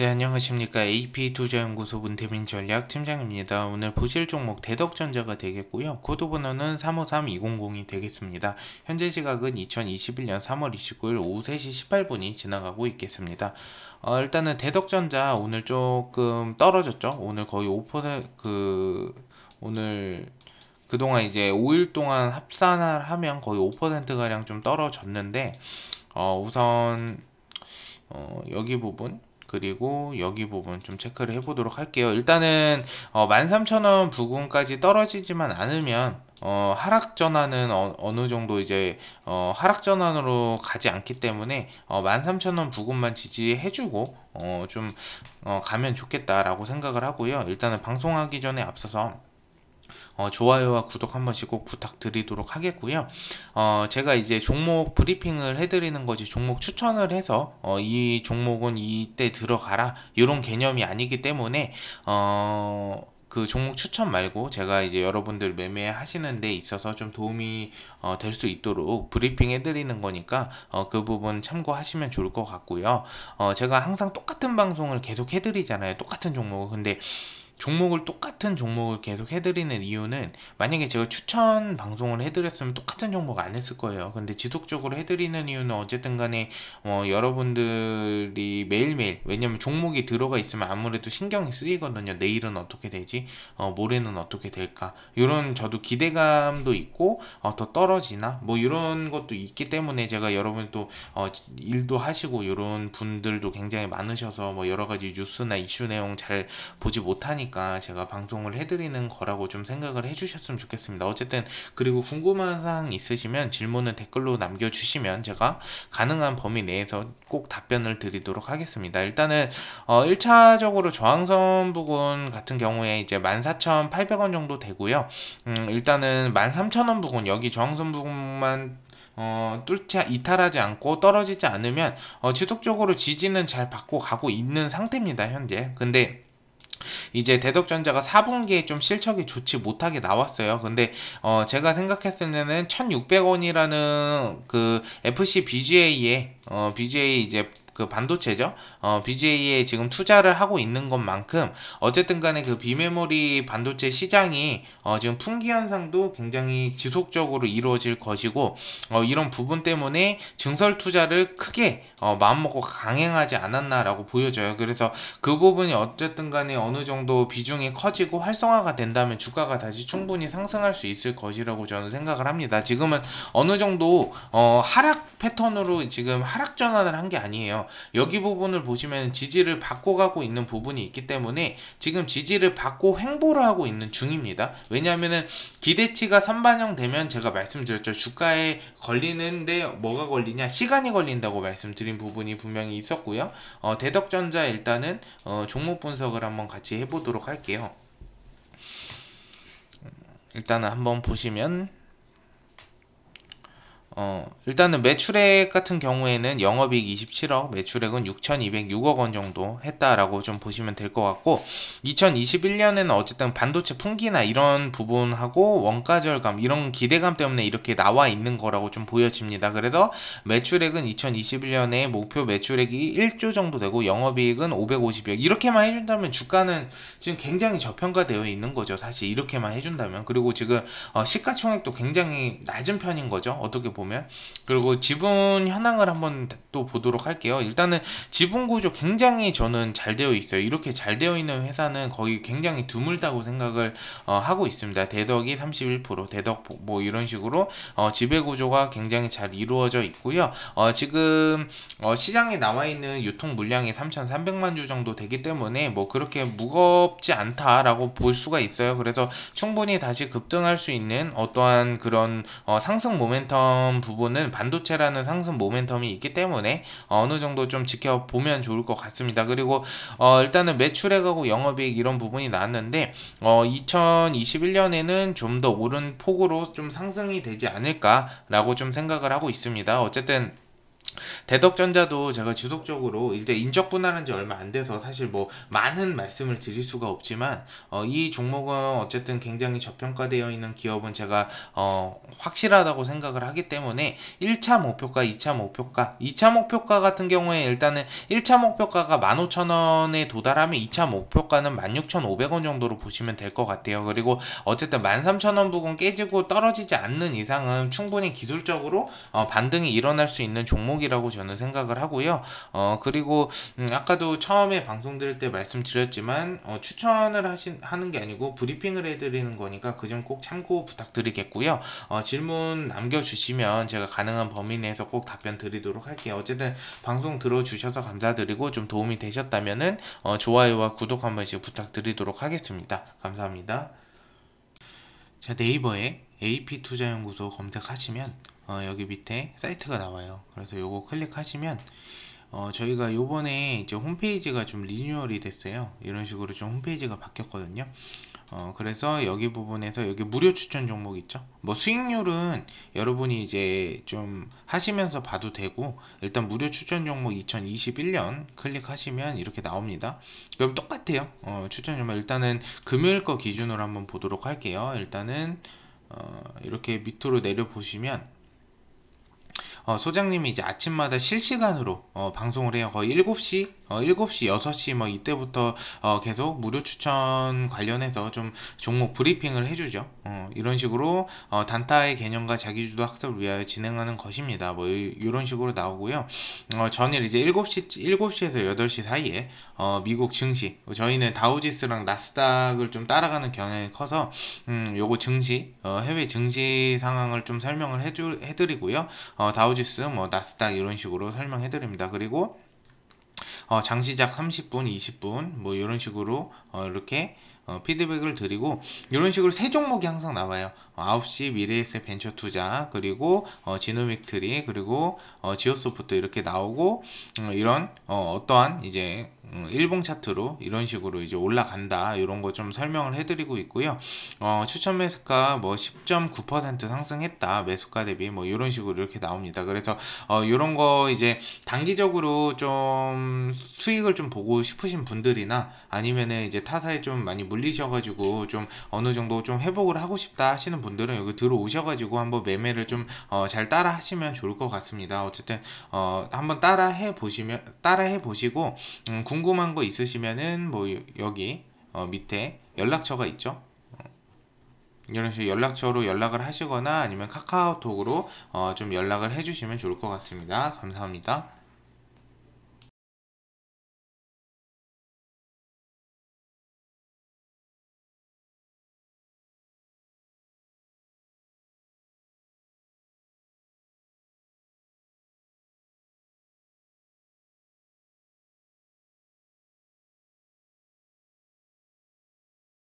네 안녕하십니까 AP투자연구소 문태민 전략팀장입니다. 오늘 보실 종목 대덕전자가 되겠고요. 코드번호는 353200이 되겠습니다. 현재 시각은 2021년 3월 29일 오후 3시 18분이 지나가고 있겠습니다. 어, 일단은 대덕전자 오늘 조금 떨어졌죠. 오늘 거의 5%그 오늘 그동안 이제 5일 동안 합산을 하면 거의 5%가량 좀 떨어졌는데 어, 우선 어, 여기 부분 그리고 여기 부분 좀 체크를 해보도록 할게요. 일단은 어, 13,000원 부근까지 떨어지지만 않으면 어, 하락 전환은 어, 느 정도 이제 어, 하락 전환으로 가지 않기 때문에 어, 13,000원 부근만 지지해주고 어, 좀 어, 가면 좋겠다라고 생각을 하고요. 일단은 방송하기 전에 앞서서 어, 좋아요와 구독 한 번씩 꼭 부탁드리도록 하겠고요. 어, 제가 이제 종목 브리핑을 해드리는 거지 종목 추천을 해서 어, 이 종목은 이때 들어가라 이런 개념이 아니기 때문에 어, 그 종목 추천 말고 제가 이제 여러분들 매매하시는 데 있어서 좀 도움이 어, 될 수 있도록 브리핑 해드리는 거니까 어, 그 부분 참고하시면 좋을 것 같고요. 어, 제가 항상 똑같은 방송을 계속 해드리잖아요. 똑같은 종목을. 근데 종목을 똑같은 종목을 계속 해드리는 이유는 만약에 제가 추천 방송을 해드렸으면 똑같은 종목 안 했을 거예요. 근데 지속적으로 해드리는 이유는 어쨌든 간에 어, 여러분들이 매일매일 왜냐면 종목이 들어가 있으면 아무래도 신경이 쓰이거든요. 내일은 어떻게 되지? 어, 모레는 어떻게 될까? 이런 저도 기대감도 있고 어, 더 떨어지나? 뭐 이런 것도 있기 때문에 제가 여러분 또 어, 일도 하시고 이런 분들도 굉장히 많으셔서 뭐 여러 가지 뉴스나 이슈 내용 잘 보지 못하니까 거니까 제가 방송을 해드리는 거라고 좀 생각을 해주셨으면 좋겠습니다. 어쨌든 그리고 궁금한 사항 있으시면 질문은 댓글로 남겨주시면 제가 가능한 범위 내에서 꼭 답변을 드리도록 하겠습니다. 일단은 어 1차적으로 저항선 부근 같은 경우에 이제 14,800원 정도 되고요. 음 일단은 13,000원 부근 여기 저항선 부근만 어, 뚫지 이탈하지 않고 떨어지지 않으면 어, 지속적으로 지지는 잘 받고 가고 있는 상태입니다 현재 근데 이제 대덕전자가 4분기에 좀 실적이 좋지 못하게 나왔어요. 근데 어 제가 생각했을 때는 1,600원이라는 그 FC BGA의 어 BGA 이제 그 반도체죠. 어, BJ에 지금 투자를 하고 있는 것만큼 어쨌든 간에 그 비메모리 반도체 시장이 어, 지금 풍기 현상도 굉장히 지속적으로 이루어질 것이고 어, 이런 부분 때문에 증설 투자를 크게 어, 마음먹고 강행하지 않았나라고 보여져요. 그래서 그 부분이 어쨌든 간에 어느 정도 비중이 커지고 활성화가 된다면 주가가 다시 충분히 상승할 수 있을 것이라고 저는 생각을 합니다. 지금은 어느 정도 어, 하락 패턴으로 지금 하락 전환을 한 게 아니에요. 여기 부분을 보시면 지지를 받고 가고 있는 부분이 있기 때문에 지금 지지를 받고 횡보를 하고 있는 중입니다. 왜냐하면 기대치가 선반영되면 제가 말씀드렸죠. 주가에 걸리는데 뭐가 걸리냐? 시간이 걸린다고 말씀드린 부분이 분명히 있었고요. 어, 대덕전자 일단은 어, 종목 분석을 한번 같이 해보도록 할게요. 음, 일단은 한번 보시면 어, 일단은 매출액 같은 경우에는 영업이익 27억, 매출액은 6,206억 원 정도 했다라고 좀 보시면 될 것 같고, 2021년에는 어쨌든 반도체 풍기나 이런 부분하고 원가 절감, 이런 기대감 때문에 이렇게 나와 있는 거라고 좀 보여집니다. 그래서 매출액은 2021년에 목표 매출액이 1조 정도 되고, 영업이익은 550억. 이렇게만 해준다면 주가는 지금 굉장히 저평가되어 있는 거죠. 사실 이렇게만 해준다면. 그리고 지금 어, 시가총액도 굉장히 낮은 편인 거죠. 어떻게 보면. 보면 그리고 지분 현황을 한번 또 보도록 할게요. 일단은 지분 구조 굉장히 저는 잘 되어 있어요. 이렇게 잘 되어 있는 회사는 거의 굉장히 드물다고 생각을 어, 하고 있습니다. 대덕이 31%, 대덕 뭐 이런 식으로 어, 지배 구조가 굉장히 잘 이루어져 있고요. 어, 지금 어, 시장에 나와 있는 유통 물량이 3,300만 주 정도 되기 때문에 뭐 그렇게 무겁지 않다라고 볼 수가 있어요. 그래서 충분히 다시 급등할 수 있는 어떠한 그런 어, 상승 모멘텀 나온 부분은 반도체라는 상승 모멘텀이 있기 때문에 어느 정도 좀 지켜보면 좋을 것 같습니다. 그리고 어 일단은 매출액하고 영업이익 이런 부분이 나왔는데 어 2021년에는 좀 더 오른 폭으로 좀 상승이 되지 않을까라고 좀 생각을 하고 있습니다. 어쨌든 대덕전자도 제가 지속적으로 이제 인적 분할한 지 얼마 안 돼서 사실 뭐 많은 말씀을 드릴 수가 없지만 어, 이 종목은 어쨌든 굉장히 저평가되어 있는 기업은 제가 어, 확실하다고 생각을 하기 때문에 1차 목표가, 2차 목표가, 2차 목표가 같은 경우에 일단은 1차 목표가가 15,000원에 도달하면 2차 목표가는 16,500원 정도로 보시면 될 것 같아요. 그리고 어쨌든 13,000원 부근 깨지고 떨어지지 않는 이상은 충분히 기술적으로 어, 반등이 일어날 수 있는 종목이 방이라고 저는 생각을 하고요. 어, 그리고 음, 아까도 처음에 방송 드릴 때 말씀드렸지만 어, 추천을 하신 하는 게 아니고 브리핑을 해드리는 거니까 그 점 꼭 참고 부탁드리겠고요. 어, 질문 남겨주시면 제가 가능한 범위 내에서 꼭 답변 드리도록 할게요. 어쨌든 방송 들어주셔서 감사드리고 좀 도움이 되셨다면은 어, 좋아요와 구독 한 번씩 부탁드리도록 하겠습니다. 감사합니다. 자 네이버에 AP투자연구소 검색하시면 어, 여기 밑에 사이트가 나와요 그래서 요거 클릭하시면 어, 저희가 요번에 이제 홈페이지가 좀 리뉴얼이 됐어요 이런 식으로 좀 홈페이지가 바뀌었거든요 어, 그래서 여기 부분에서 여기 무료 추천 종목 있죠 뭐 수익률은 여러분이 이제 좀 하시면서 봐도 되고 일단 무료 추천 종목 2021년 클릭하시면 이렇게 나옵니다 그럼 똑같아요 어, 추천 종목 일단은 금요일 거 기준으로 한번 보도록 할게요 일단은 어, 이렇게 밑으로 내려 보시면 어, 소장님이 이제 아침마다 실시간으로 어, 방송을 해요. 거의 7시, 어, 7시, 6시 뭐 이때부터 어, 계속 무료 추천 관련해서 좀 종목 브리핑을 해주죠. 어, 이런 식으로 어, 단타의 개념과 자기주도 학습을 위하여 진행하는 것입니다. 뭐 이런 식으로 나오고요. 어, 전일 이제 7시, 7시에서 8시 사이에 어, 미국 증시, 저희는 다우지스랑 나스닥을 좀 따라가는 경향이 커서 음, 요거 증시, 어, 해외 증시 상황을 좀 설명을 해주, 해드리고요. 어, 다우지 나우지스, 뭐 나스닥 이런 식으로 설명해 드립니다. 그리고 어, 장 시작 30분, 20분 뭐 이런 식으로 어, 이렇게 어, 피드백을 드리고 이런 식으로 세 종목이 항상 나와요. 어, 9시 미래에셋 벤처 투자 그리고 어, 지노믹트리 그리고 어, 지오소프트 이렇게 나오고 어, 이런 어, 떠한 이제 음, 일봉 차트로 이런 식으로 이제 올라간다 이런 거 좀 설명을 해드리고 있고요 어, 추천 매수가 뭐 10.9% 상승했다 매수가 대비 뭐 이런 식으로 이렇게 나옵니다 그래서 어, 이런 거 이제 단기적으로 좀 수익을 좀 보고 싶으신 분들이나 아니면은 이제 타사에 좀 많이 물리셔가지고 좀 어느 정도 좀 회복을 하고 싶다 하시는 분들은 여기 들어오셔가지고 한번 매매를 좀잘 어, 따라 하시면 좋을 것 같습니다 어쨌든 어, 한번 따라 해 보시면 따라 해 보시고 음, 궁 궁금한 거 있으시면은 뭐 여기 어 밑에 연락처가 있죠. 어, 이런 식으로 연락처로 연락을 하시거나 아니면 카카오톡으로 어좀 연락을 해주시면 좋을 것 같습니다. 감사합니다.